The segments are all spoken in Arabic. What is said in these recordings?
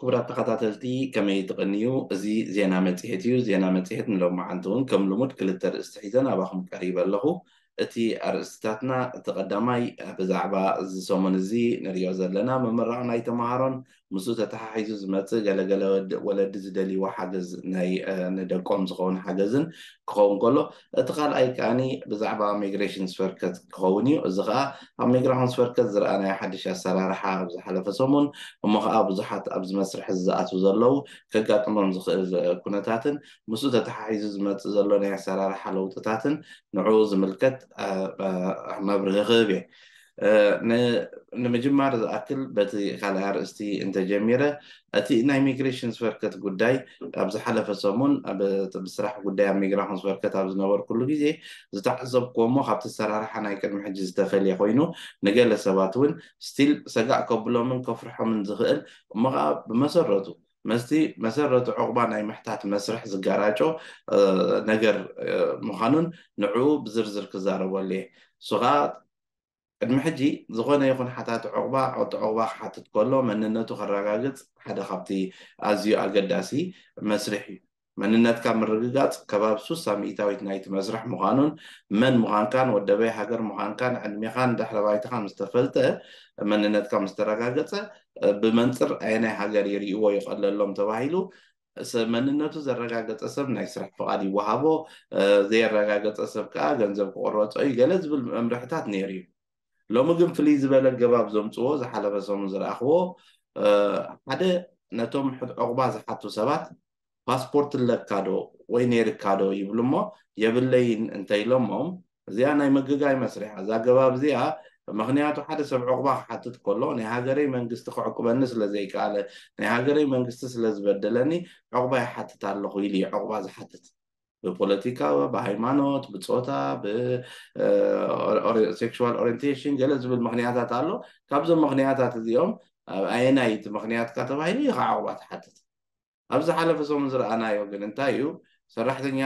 كبرى تقاطعتي كما يتغنيو زي زينا متيهتيو زينا متيهتن لو ما عندهم كم لمد كل الدرس تحيزان أباهم قريبا لهو እቲ ኣርእስታትና እቲ ቀዳማይ ብዛዕባ እዚ ሰሙን እዚ ንሪኦ ዘለና ምምራቕ ናይ ተምሃሮን ምስ ተተሓሒዙ ዝመፅእ ገለገለ ወለዲ ዝደልይዎ ሓገዝ ናይ ንደቆም ዝኸውን ሓገዝን ክኸውን ከሎ እቲ ካልኣይ ከዓኒ ብዛዕባ ሚግሬሽን ስፈርከት ክኸውን እዩ እዚ ከዓ ኣብ ሚግራሽን ስፈርከት ዝረኣናይ ሓድሽ ኣሰራርሓ ኣብ ዝሓለፈ ሰሙን እሞ ከዓ ብዙሓት ኣብዚ መስርሒ ዝኣትዉ ዘለው ከጋጥሞም ዝኽእል ኩነታትን ምስ ተተሓሒዙ ዝመፅእ ዘሎ ናይ ኣሰራርሓ ለውጥታትን ንዕኡ ዝምልከት መብርክብ እየ ንምጅማር ዝኣክል በቲ ካልእ ኣርእስቲ እንተጀሚረ እቲ ናይ ሚግሬሽን ዝፈርከት ጉዳይ ኣብ ዝሓለፈ ሰሙን ብስራሕ ጉዳይ ኣብ ሚግራኹን ዝፈርከት ኣብ ዝነበርኩሉ ግዜ ዝተዓዘብክዎ እሞ ካብቲ ዝሰራርሓ ናይ ቅድሚ ሕጂ ዝተፈልየ ኮይኑ ንገለ ሰባት እውን ስቲል ሰጋእ ከብሎምን ከፍርሖምን ዝኽእል እሞ ከዓ ብመሰረቱ መስቲ መሰረቱ ዕቁባ ናይ ምሕታት መስርሕ ዝጋራጮ ነገር ምዃኑን ንዑኡ ብዝርዝር ክዘረበኣለየ ሱቃ ዕድሚ ሕጂ ዝኮነ ይኹን ሓታት ዕቁባ ጡ ዕቁባ ክሓትት ከሎ መንነቱ ክረጋግፅ ሓደ ካብቲ ኣዝዩ ኣገዳሲ መስርሕ እዩ መንነትካ ምርግጋፅ ከባብ ሱሳ ሚእታዊት ናይቲ መዝራሕ ምዃኑን መን ምዃንካን ወደበይ ሃገር ምዃንካን ዕድሜኻን ዳሕረ ባይትኻን ዝተፈልጠ መንነትካ ምስ ተረጋገፀ ብመንፅር ኣይናይ ሃገር ይርእይዎ ይቀለሎም ተባሂሉ መንነቱ ዘረጋገፀ ሰብ ናይ ስራሕ ፍቓድ ይወሃቦ ዘየረጋገፀ ሰብ ከዓ ገንዘብ ክቆረፆ እዩ ገለ ዝብል መምርሕታት ነይሩ እዩ ሎሚ ግን ፍልይ ዝበለ ገባብ ዘምፅዎ ዝሓለፈ ሰሙን ዝረኣኽቦ ሓደ ነቶም ዕቑባ ዝሓቱ ሰባት ፓስፖርት ለካዶ ወይ ነይርካዶ ይብሉ ሞ የብለይ እንተይሎሞም እዚኣ ናይ መግጋይ መስርሕ እዛ ገባብ እዚኣ ምክንያቱ ሓደ ሰብ ዕቁባ ክሓትት ከሎ ናይ ሃገረይ መንግስቲ ክዕቁበኒ ስለዘይቃለ ናይ ሃገረይ መንግስቲ ስለዝበደለኒ ዕቁባ ይሓትት ኣለኩ ኢሉ እዩ ዕቁባ ዝሓትት ብፖለቲካ ብሃይማኖት ብፆታ ክል ሪታሽን ገለ ዝብል ምክንያታት ኣሎ ካብዞም ምክንያታት እዚኦም ብኣየናይቲ ምክንያትካ ተባሂሉ ዩ ከ ዕቁባ ይሓትት أبز حالة في سومن زر أنا يو جن تايو سرحت إني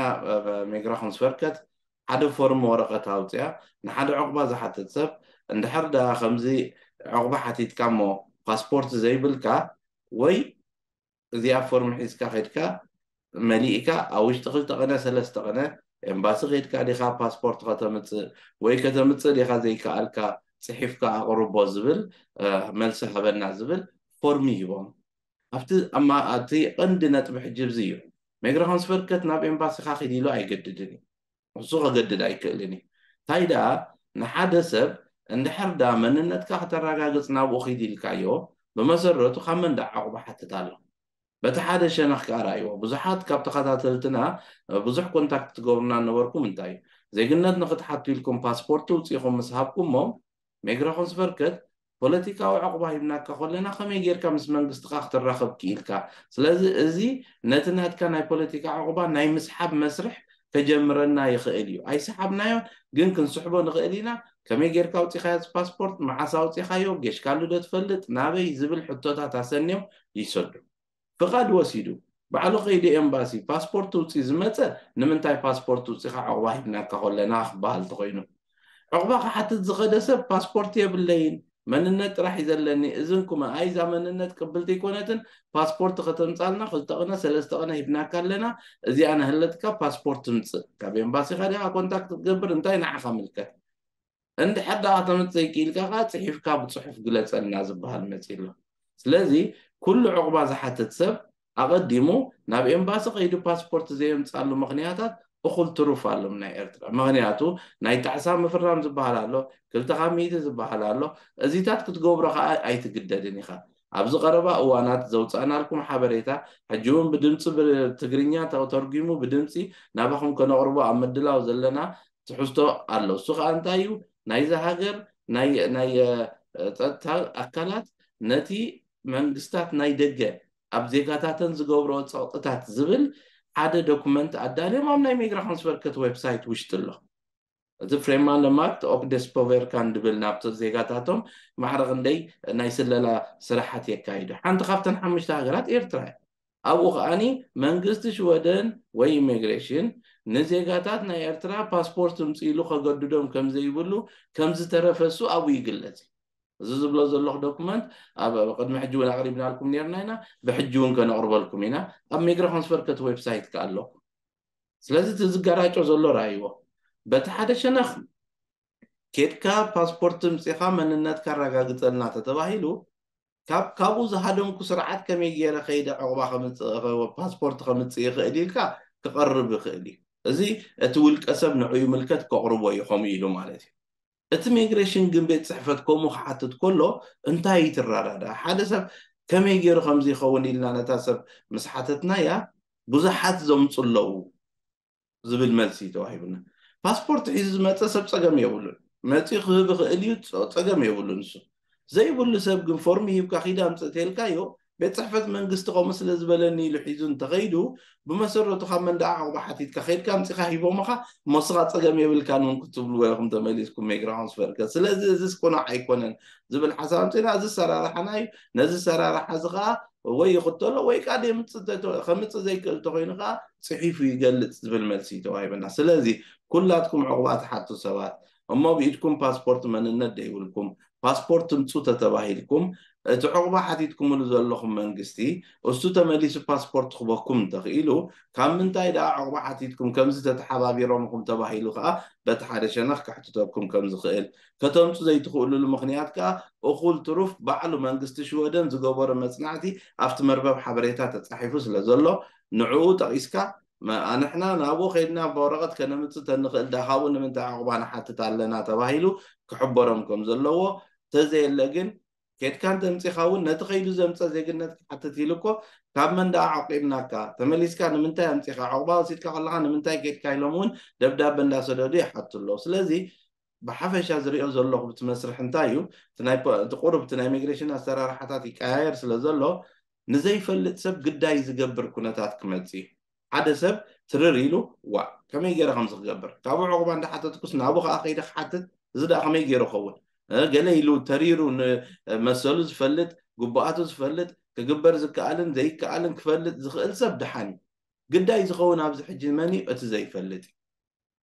ميجرا خمس فركت حد فورم ورقة تاوتيا نحد عقبة زحت تسب عند حر دا خمزي عقبة حتيت كامو باسبورت زي بالكا وي زيا فورم حيس كاخدكا مليئكا أو اشتغل تغنى سلس تغنى امباسي غيت كا لخا باسبورت غتمت وي كتمت لخا زي كالكا صحيف كا غروب وزبل ملسة هبنا زبل فورمي يبون أبتد أما أتي عندنا تبح جبزيو ما يقرأ خمس فركات نبي نباس خاخي ديلو لو أي قد دني وصوغة قد داي كليني تايدا نحادة سب أن حر دامن أن تكاح تراغا قصنا بوخي دي الكايو بمسرتو خمن دعاق بحت تتالو بتحادة شنخ كارايو بزحات كابت خاتاتلتنا بزح كونتاكت تقورنا نوركو من تاي زي قلنا نخد حاطي لكم باسبورتو تسيخو مسحابكم مو ما يقرأ خمس ፖለቲካዊ ዕቑባ ሂብናካ ከለና ከመይ ጌርካ ምስ መንግስትካ ክትራኸብ ክኢልካ ስለዚ እዚ ነቲ ናትካ ናይ ፖለቲካ ዕቑባ ናይ ምስሓብ መስርሕ ከጀምረና ይኽእል እዩ ኣይሰሓብናዮን ግን ክንስሕቦ ንኽእል ኢና ከመይ ጌርካ ውፂኻዮ ፓስፖርት መዓሳ ውፂኻዮ ጌሽካሉ ዶ ትፈልጥ ናበይ ዝብል ሕቶታት ኣሰንዮም ይሰዱ ፍቓድ ወሲዱ ባዕሉ ከይዲ ኤምባሲ ፓስፖርት ውፂ ዝመፀ ንምንታይ ፓስፖርት ውፂኻ ዕቑባ ሂብናካ ከለና ክበሃል ተኮይኑ ዕቑባ ክሓትት ዝኸደ ሰብ ፓስፖርት የብለይን መንነት ጥራሕ እዩ ዘለኒ እዝን ኩማ ኣይዛ መንነት ቅብልቲ ይኮነትን ፓስፖርት ከተምፃልና ክልተ ቕነ ሰለስተ ቕነ ሂብናካ ኣለና እዚኣ ንህለትካ ፓስፖርት ትምፅእ ካብ ኤምባሲ ከዲኻ ኮንታክት ትገብር እንታይ ንዓኻ ምልከት እንድሕር ዳኣ ተምፅእ ክኢልካ ኸ ፅሒፍካ ብፅሑፍ ግለፀልና ዝበሃል መፂ ኣሎ ስለዚ ኩሉ ዕቑባ ዝሓትት ሰብ ኣቐዲሙ ናብ ኤምባሲ ከይዱ ፓስፖርት ዘየምፃሉ ምክንያታት እኹል ትሩፍ ኣሎ ናይ ኤርትራ ምክንያቱ ናይ ታዕሳ ምፍራም ዝበሃል ኣሎ ክልተካ ሚኢቲ ዝበሃል ኣሎ እዚታት ክትገብሮ ከዓ ኣይትግደድን ኢካ ኣብዚ ቀረባ እዋናት ዘውፃእናልኩም ሓበሬታ ሕጂ እውን ብድምፂ ትግርኛ ተተርጊሙ ብድምፂ ናባኩም ከነቅርቦ ኣብ ምድላው ዘለና ትሕዝቶ ኣሎ እሱ ከዓ እንታይ እዩ ናይዚ ሃገር ናይ ፀጥታ ኣካላት ነቲ መንግስትታት ናይ ደገ ኣብ ዜጋታተን ዝገብሮ ፀቕጥታት ዝብል ሓደ ዶኩመንት ኣዳልዮም ኣብ ናይ ሚግራሽን ዝበርከት ዌብሳይት ውሽጢ ኣሎ እዚ ፍሬማ ለማርት ኦፕደስ ንድብል ናብቲ ዜጋታቶም ማሕረ ክንደይ ናይ ስለላ ስራሓት የካይዱ ሓንቲ ካብተን ሓሙሽተ ሃገራት ኤርትራ እያ ኣብኡ ከዓኒ መንግስቲ ሽወደን ወይ ኢሚግሬሽን ንዜጋታት ናይ ኤርትራ ፓስፖርት ምፅኢሉ ከገድዶም ከምዘይብሉ ከምዝተረፈሱ ኣብኡ ይግለፅ زوز بلا زول لوخ دوكومنت ابا قد ما حجونا قريبنا لكم نيرنا هنا بحجون كنقرب لكم هنا اما يقرا خنسفر كت ويب سايت كالو سلازي تزقراتو زولو رايو بتحدش نخ كيت كا باسبورت مسيحا من النت كاراكا قتلنا تتباهيلو كاب كابو زهادون كسرعات كم يجي على خيد عقبة خمس باسبورت خمس يخ إديك كقرب خيدي أزي أتولك أسب نعيم الملكة كقرب ويخمي له مالتي እቲ ሚግሬሽን ግን ቤት ፅሕፈት ከምኡ ክሓትት ከሎ እንታይ ትራዳዳ ሓደ ሰብ ከመይ ገይሩ ከምዘይኸውን ኢልና ነታ ሰብ መስሓተትና ያ ብዙሓት ዘምፁ ኣለው ዝብል መልሲ እ ተዋሂቡና ፓስፖርት ሒዙ ዝመፀ ሰብ ፀገም የብሉን መፂ ክህቢ ክእል እዩ ፀገም የብሉን ንሱ ዘይብሉ ሰብ ግን ፎርሚ ሂብካ ኺደ ምፀእ እተልካ ዩ بيت صحفت من قصتك مثل زبلني لحيزون تغيدو بمسرة تخمن داعه وبحثيت كخير كان تخاهي بومخا مصغة تقام يبل كان من كتب الواقم تماليسكم ميك رانس فرقة سلازيز كنا حيكونن زبل حسام تينا زي سرارة حناي نزي سرارة حزغا وي خطوله وي قاعد يمتصدتو خمتصة زي كالتغينغا صحيفي يقلت زبل ملسي توهي بنا سلازي كلاتكم عقوبات حتو سوات أما بيجكم باسبورت من الندي ولكم باسبورت متصوتة تباهي لكم تعقبا حتي تكمل زلخ من قستي وستوتا مالي سو باسبورت خبكم تغيلو كم من تايدا عقبا حتي تكم كم زتا تحضابي رومكم تباهيلو خا بتحارشنخ كحتو تبكم كم زخيل كتوم تو زي تخولو المخنيات كا وخول تروف بعلو من قستي شو هدن زقوبر مصنعتي افت مرباب حبريتا تتحيفو سلزلو نعو تغيسكا ما نحنا نابو خيدنا بورغت كنمتو تنخل دهاو نمتا عقبا نحاتي تعلنا تباهيلو كحبرمكم زلوو تزيل لقن نتخيل تمصيخاون نتخيدو زمصا حتى تيلكو كم من دا عقيبناكا تمليسكا نمنتاي امصيخا عقبا كايلمون دب دب من داس دودي حتى الله سلزي بحفش بحفشة زريو زلو بتمسر حنتايو تناي تقرب تناي ميغريشن اسرار حتاتي كاير سلازلو سب قد ግዳይ ዝገብር كنا ክመጽ ሓደ ሰብ ትርር ኢሉ ዋ ከመይ ገይረ ከም ዝክገብር ካብኡ ዕቑባ እንዳሓተትኩስ ናብኡ ከዓ ከይደ ክሓትት حتى زد ከመይ ገይሩ ይኸውን ገለ ኢሉ ተሪሩ መሰሉ ዝፈልጥ ጉባኣቱ ዝፈልጥ ክግበር ዝከኣልን ዘይከኣልን ክፈልጥ ዝኽእል ሰብ ድሓን ግዳይ ዝኸውን ኣብዚ ሕጂ መን እቲ ዘይፈልጥ እዩ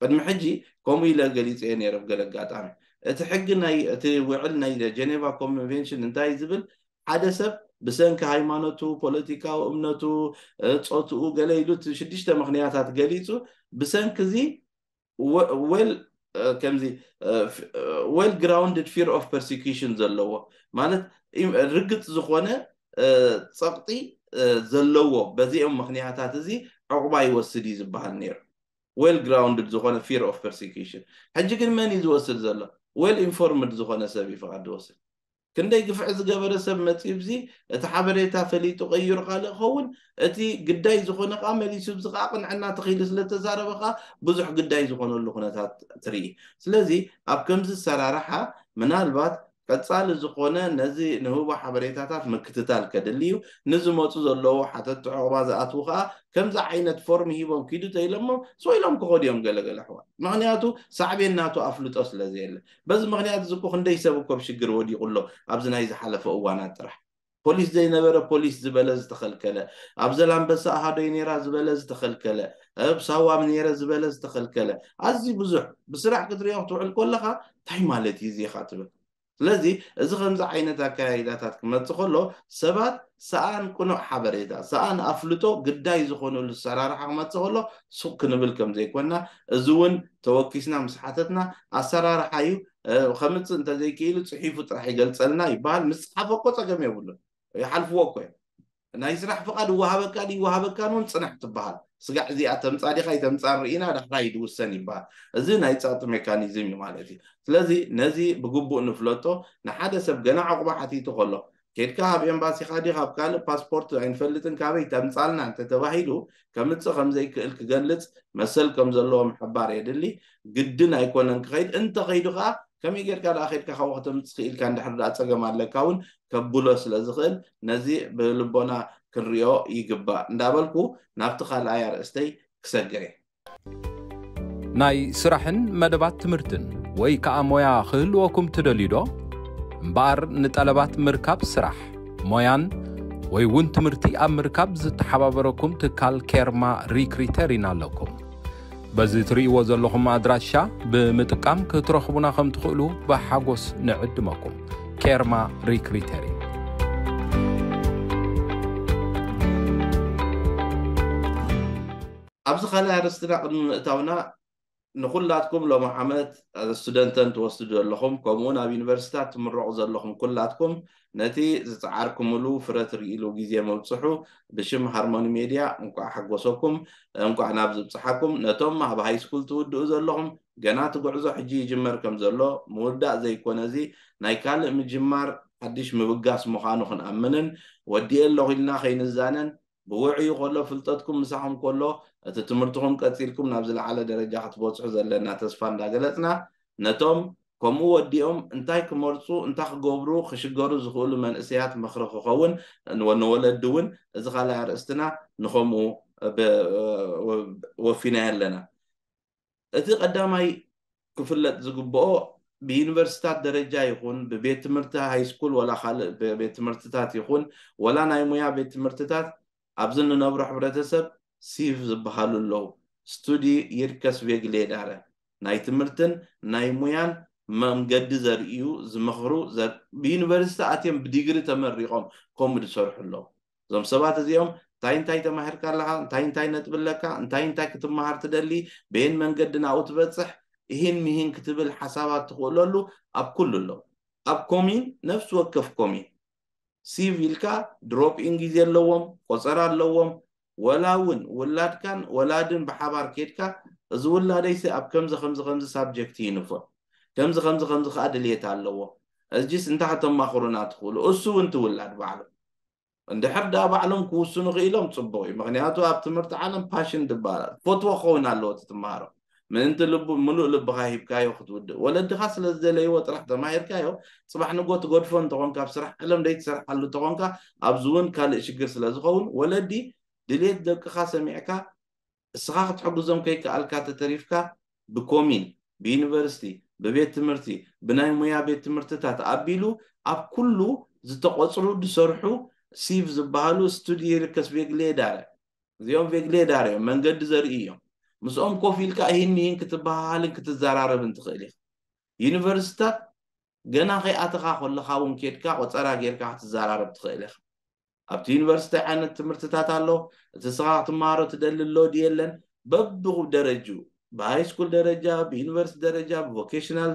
ቅድሚ ሕጂ ከምኡ ኢለ ገሊፀ ነይረ ገለ ኣጋጣሚ እቲ ሕጊ ናይ እቲ ውዕል ናይ ጀኔቫ ኮንቨንሽን እንታይ ዝብል ሓደ ሰብ ብሰንኪ ሃይማኖቱ ፖለቲካዊ እምነቱ ፆትኡ ገለ ኢሉ ሽዱሽተ ምክንያታት ገሊፁ ብሰንኪ እዚ ወል ከምዚ ዌል ግራውንድድ ፊር ኦፍ ፐርሲኪሽን ዘለዎ ማለት ርግፅ ዝኾነ ፀቕጢ ዘለዎ በዚኦም ምክንያታት እዚ ዕቑባ ይወስድ እዩ ዝበሃል ነይሩ ዌል ግራውንድድ ዝኾነ ፊር ኦፍ ፐርሲኪሽን ሕጂ ግን መን እዩ ዝወስድ ዘሎ ዌል ኢንፎርምድ ዝኾነ ሰብ እዩ ፍቓድ ዝወስድ ክንደይ ግፍዕ ዝገበረ ሰብ መፂኡ ብዚ እቲ ሓበሬታ ፈሊጡ ቀይሩ ካልእ ክኸውን እቲ ግዳይ ዝኮነ ከዓ መሊሱ ዚ ከዓ ቅንዕና ተኪሉ ስለተዛረበ ከዓ ብዙሕ ግዳይ ዝኮነሉ ኩነታት ትርኢ ስለዚ ኣብ ከምዚ ዝሰራርሓ ምናልባት ቀጻሊ ዝኾነ ነዚ ንህቦ ሓበሬታታት ምክትታል ከድሊ እዩ ንዝመፁ ዘለዉ ሓተት ዕቑባ ዝኣትዉ ከዓ ከምዚ ዓይነት ፎርም ሂቦም ኪዱ ተኢሎሞ ስኢሎም ክኸዱ እዮም ገለገለ ኣሕዋል ምክንያቱ ሳዕቤን ናቱ ኣፍልጦ ስለዘየለ በዚ ምክንያት ዝኩ ክንደይ ሰብ እኮ ብሽግር ወዲቑሎ ኣብዚ ናይ ዝሓለፈ እዋናት ጥራሕ ፖሊስ ዘይነበረ ፖሊስ ዝበለ ዝተኸልከለ ኣብ ዘላንበሳ ኣሃዶይ ነራ ዝበለ ዝተኸልከለ ኣብ ሳዋም ነረ ዝበለ ዝተኸልከለ ኣዝዩ ብዙሕ ብስራሕ ክትሪኦም ትውዕል ኮለካ እንታይ ማለት እዩ ዜኻ ትብል ስለዚ እዚ ከምዚ ዓይነት ኣከያይዳታት ክመፅእ ከሎ ሰባት ሰኣን ቁኑዕ ሓበሬታ ሰኣን ኣፍልጦ ግዳይ ዝኮነሉ ኣሰራርሓ ክመፅእ ከሎ ሱቅ ክንብል ከም ዘይኮንና እዚ እውን ተወኪስና ምስሓተትና ኣሰራርሓ እዩ ከምፅእ እንተዘይክኢሉ ፅሒፉ ጥራሕ ይገልፀልና ይበሃል ምስ ፅሓፈ ኮ ፀገም የብሉን ይሓልፍዎ ኮ እዮም ናይ ስራሕ ፍቓድ ይወሃበካ ይወሃበካ ውን ፅንሕ ትበሃል ስጋዕ እዚኣ ተምፃዲካ ይተምፃን ንርኢና ዳሕራይ ድውሰን ይበሃል እዚ ናይ ፃጢ ሜካኒዝም እዩ ማለት እዩ ስለዚ ነዚ ብግቡእ ንፍለጦ ንሓደ ሰብ ገና ዕቑባ ሓቲቱ ከሎ ኬድካ ካብ ኤምባሲካ ዲ ካብ ካልእ ፓስፖርት ኣይንፈልጥን ካበይ ተምፃልና እንተተባሂሉ ከምፅእ ከምዘይክእል ክገልፅ መሰል ከም ዘለዎ ምሕባር የድሊ ግድን ኣይኮነን ክኸይድ እንተኸይዱ ከዓ ከመይ ጌርካ ደኣ ከድካ ካብ ክትም ትኽኢልካ እንድሕር ዳ ፀገም ኣለካ እውን ከብሎ ስለ ዝኽእል ነዚ ብልቦና ክንሪኦ ይግባእ እንዳበልኩ ናብቲ ካልኣይ ኣርእስተይ ክሰግር እየ ናይ ስራሕን መደባት ትምህርትን ወይ ከዓ ሞያ ክህልወኩም ትደልዩ ዶ እምበኣር ንጠለባት ምርካብ ስራሕ ሞያን ወይ እውን ትምህርቲ ኣብ ምርካብ ዝተሓባበረኩም ትካል ኬርማ ሪክሪተር ኢና ኣለኩም በዚ ትርእይዎ ዘለኹም ኣድራሻ ብምጥቃም ክትረኽቡና ከም ትኽእሉ ብሓጎስ ንዕድመኩም ኬርማ ሪክሪተሪንግ ኣብዚ ካልኣይ ኣርስትና ቅድሚ ምእታውና ንኩላትኩም ሎም ዓመት ስቱደንተን ትወስዱ ዘለኩም ከምኡውን ኣብ ዩኒቨርስታት ትምረቑ ዘለኩም ኩላትኩም ነቲ ዝፃዓርኩምሉ ፍረት ርኢሉ ግዜ ምብፅሑ ብሽም ሃርሞኒ ሜድያ እንኳዓ ሓጎሶኩም እንኳዓ ናብ ዝብፅሓኩም ነቶም ኣብ ሃይ ስኩል ትውድኡ ዘለኹም ገና ትጉዕዞ ሕጂ ይጅመር ከም ዘሎ ምውዳእ ዘይኮነእዚ ናይ ካልእ ምጅማር ሓድሽ ምብጋስ ምዃኑ ክንኣምንን ወዲእ ኣሎኩኢልና ከይንዛነን بوعي كله فلتتكم مساهم كله تتمرتهم كثيركم نبذل على درجة حتبوصح زلنا تسفان داقلتنا نتم كمو وديهم انتايك مرسو انتاك قبرو خشقارو زخولو من اسيات مخرخو خوون ونولد دون ازغالا عرستنا نخمو وفيناه لنا اتي قداماي كفلت زقبو بيونيفرسيتات درجة يخون ببيت مرتا هاي سكول ولا خال ببيت مرتتات يخون ولا نايمو يا بيت مرتتات ኣብዚ ንነብሮ ሕብረተሰብ ሲቭ ዝበሃሉ ኣለዉ ስቱዲ ይርከስ ቤግሌ ዳረ ናይ ትምህርትን ናይ ሙያን መንገዲ ዘርእዩ ዝመኽሩ ብዩኒቨርስቲ ኣትዮም ብዲግሪ ተመሪቆም ከምኡ ዝሰርሑ ኣለዉ እዞም ሰባት እዚኦም እንታይ እንታይ ተማሂርካ ኣለካ እንታይ እንታይ ነጥብለካ እንታይ እንታይ ክትመሃር ትደሊ በየን መንገዲ ናብኡ ትበፅሕ እሂን ምሂን ክትብል ሓሳባት ትኽእለሉ ኣብ ኩሉ ኣለዉ ኣብ ኮሚን ነፍሲ ወከፍ ኮሚን ሲቪልካ ይልካ ድሮፕ ኢንግሊዝ የለዎም ቆፀር ኣለዎም ወላ እውን ውላድካን ወላድን ብሓባር ከድካ እዚ ውላደይሲ ኣብ ከምዚ ከምዚ ከምዚ ሳብጀክት ይንፍዕ ከምዚ ከምዚ ከምዚ ከዓ ድልየት ኣለዎ እጅስ እንታይ ከተማኽሩና ትኽእሉ እሱ እውን ትውላድ ባዕሎም እንድሕር ዳ ባዕሎም ክውስኑ ክኢሎም ፅቡቅ እዩ ምክንያቱ ኣብ ትምህርቲ ዓለም ፓሽን ትበሃል ፈትዎ ክኸውን ኣለዎ ትትምሃሮም ምእንቲ ልሙሉእ ልብካ ሂብካዮ ክትውድእ ወለድካ ስለዝደለይዎ ጥራሕ ተማሂርካዮ ፅባሕ ንጎት ገድፎ እንተኮንካ ብስራሕ ዕሎም ደይ ትሰርሓሉ እንተኾንካ ኣብዚ እውን ካልእ ሽግር ስለዝኸውን ወለዲ ድሌት ደቅካ ሰሚዕካ እስኻ ክትሕጉዞም ከይከኣልካ ተተሪፍካ ብኮሚን ብዩኒቨርሲቲ ብቤት ትምህርቲ ብናይ ሙያ ቤት ትምህርትታት ኣቢሉ ኣብ ኩሉ ዝተቆፅሩ ዝሰርሑ ሲቭ ዝበሃሉ ስቱዲ ይርከስ ቤግሌዳር እዚኦም ቤግሌዳር እዮም መንገዲ ዘርኢ እዮም ምስኦም ኮፍ ኢልካ ይህን ይህን ክትበሃልን ክትዘራረብን ትኽእል ኢኻ ዩኒቨርስታት ገና ከይኣትኻ ኮለካ እውን ኬድካ ቆፀራ ጌርካ ክትዘራረብ ትኽእል ኢኻ ኣብቲ ዩኒቨርስቲ ዓይነት ትምህርትታት ኣሎ እቲ ስኻ ክትመሃሮ ትደሊ ሎ ድ የለን ደረጅ ብሃይ ስኩል ደረጃ ብዩኒቨርስቲ ደረጃ ብቮኬሽናል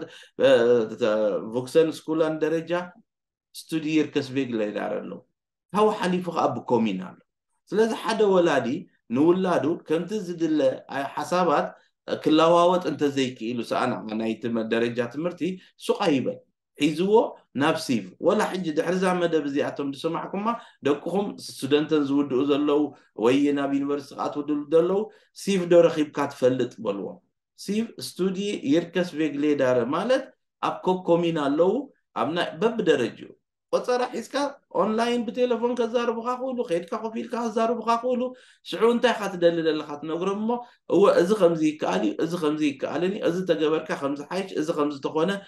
ቮክሰን ስኩላን ደረጃ ስቱድየር ከስቤግለ ይዳር ኣሎ ሓሊፉ ከዓ ብኮሚን ኣሎ ስለዚ ሓደ ወላዲ ንውላዱ ከምቲ ዝድለ ሓሳባት ክለዋወጥ እንተዘይክኢሉ ሰኣናናይ ደረጃ ትምህርቲ ሱቃ ይበል ሒዝዎ ናብ ሲቭ ወላ ሕጂ ድሕርዛ መደብ እዚኣቶም ዝስማዕኩማ ደቅኹም ስቱደንተን ዝውድኡ ዘለው ወይይ ናብ ዩኒቨርሲቲ ከዓ ትውድ ዘለው ሲቭ ዶ ረኪብካ ትፈልጥ በልዎም ሲቭ ስቱድ ይርከስ ቤግ ሌዳር ማለት ኣብ ኮኮሚን ኣለው ኣብ ናይ በቢ ደረጅኡ وصرا حيسكا اونلاين بتليفون كزار بغا قولو خيدكا قفيل كزار بغا قولو انت خات دل دل خات نغرم مو هو از خمزي كالي از خمزي كالني از تغبرك خمز حايش از خمز تخونه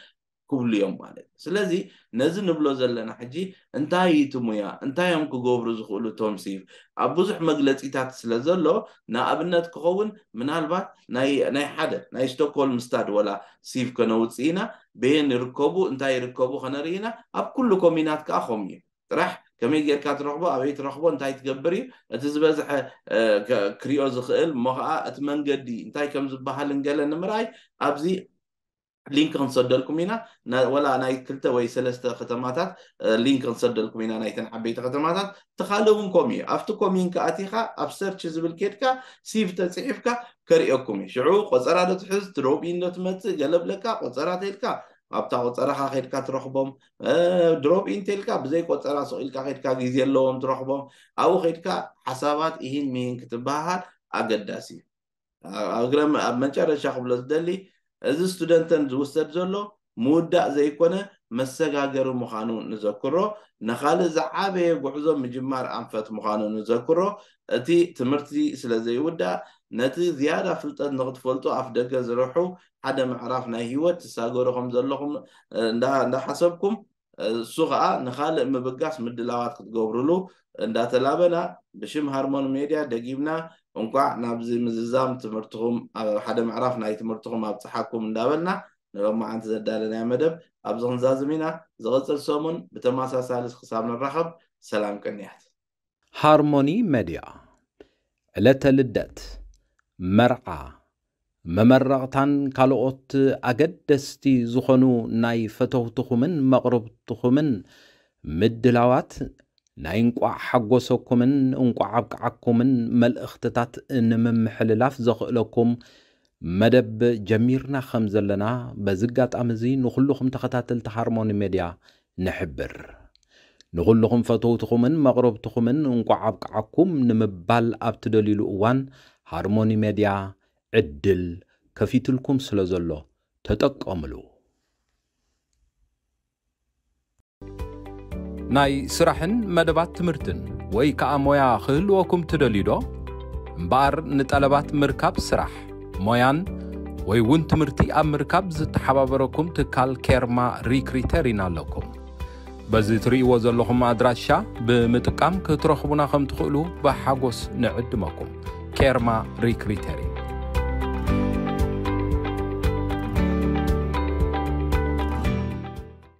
ክብሉ እዮም ማለት እዩ ስለዚ ነዚ ንብሎ ዘለና ሕጂ እንታይ ቲ ሙያ እንታዮም ክገብሩ ዝኽእሉ እቶም ሲቭ ኣብ ብዙሕ መግለፂታት ስለ ዘሎ ንኣብነት ክኸውን ምናልባት ናይ ሓደ ናይ ስቶክልም ስታድ ወላ ሲቭ ከነውፅኢና በን ይርከቡ እንታይ ይርከቡ ከነርኢና ኣብ ኩሉ ኮሚናት ከዓ ከም እዩ ጥራሕ ከመይ ጌይርካ ትረኽቦ ኣበይ ትረኽቦ እንታይ ትገብር እዩ እቲ ዝበዝሐ ክሪኦ ዝክእል ሞ ከዓ እቲ መንገዲ እንታይ ከም ዝበሃልን ገለ ንምርኣይ ኣዚ ሊንክ ክንሰደልኩም ኢና ወላ ናይ ክልተ ወይ ሰለስተ ከተማታት ሊንክ ክንሰደልኩም ኢና ናይተን ዓበይቲ ከተማታት እቲካልእ እውን ኮሚዩ ኣብቲ ኮሚን ከኣቲኻ ኣብ ሰርች ዝብል ኬድካ ሲቭ ተፅሒፍካ ከርእየኩም እዩ ሽዑ ቆፀራ ዶ ትሕዝ ትሮብኢን ዶ ትመፅእ ገለብለካ ቆፀራ ተልካ ኣብታ ቆፀራካ ከድካ ትረክቦም ድሮብኢን ተልካ ብዘይ ቆፀራ ስቂልካ ከድካ ግዜ ኣለዎም ትረክቦም ኣብኡ ከድካ ሓሳባት እሂን ምሂን ክትበሃል ኣገዳሲ እዩ ኣብ መጨረሻ ክብሎ ዝደሊ እዚ ስቱደንተን ዝውሰድ ዘሎ ምውዳእ ዘይኮነ መሰጋገሪ ምዃኑ ንዘክሮ ንካልእ ዝዓበየ ጉዕዞ ምጅማር ኣንፈት ምዃኑ ንዘክሮ እቲ ትምህርቲ ስለዘይውዳእ ነቲ ዝያዳ ፍልጠት ንክትፈልጡ ኣፍ ደገ ዝርሑ ሓደ ምዕራፍ ናይ ሂወት ትሳገሩ ከም ዘለኹም እንዳሓሰብኩም እሱ ከዓ ንካልእ ምብጋስ ምድላዋት ክትገብርሉ እንዳተላበና ብሽም ሃርሞን ሜድያ ደጊምና እንኳዕ ናብዚ ምዝዛም ትምህርትኩም ሓደ ምዕራፍ ናይ ትምህርትኩም ኣብ ፀሓኩም እንዳበልና ንሎም መዓንቲ ዘዳለናይ መደብ ኣብዚ ክንዛዝም ኢና ዝቕፅል ሰሙን ብተመሳሳሊ ክሳብ ንራኸብ ሰላም ቅንያት ሃርሞኒ መድያ ዕለተ ልደት መርዓ መመረቕታን ካልኦት ኣገደስቲ ዝኾኑ ናይ ፈተውትኹምን መቕርብትኹምን ምድላዋት ናይ እንቋዕ ሓጐሰኩምን እንቋዕ ኣብቅዓኩምን መልእኽትታት ንምምሕልላፍ ዘኽእለኩም መደብ ጀሚርና ከም ዘለና በዝጋጣሚ ኣጋጣሚ እዚ ተኸታተልቲ ሃርሞኒ ሜድያ ንሕብር ንዅሉኹም ፈተውትኹምን መቕረብትኹምን እንቋዕ ኣብቅዓኩም ንምባል ኣብ እዋን ሃርሞኒ ሜድያ ዕድል ከፊትልኩም ስለ ዘሎ ተጠቀምሉ ናይ ስራሕን መደባት ትምህርትን ወይ ከዓ ሞያ ክህልወኩም ትደልዩ ዶ እምበኣር ንጠለባት ምርካብ ስራሕ ሞያን ወይ እውን ትምህርቲ ኣብ ምርካብ ዝተሓባበረኩም ትካል ኬርማ ሪክሪተር ኢና ኣለኩም በዚ ትርእይዎ ዘለኹም ኣድራሻ ብምጥቃም ክትረኽቡና ከም ትኽእሉ ብሓጎስ ንዕድመኩም ኬርማ ሪክሪተር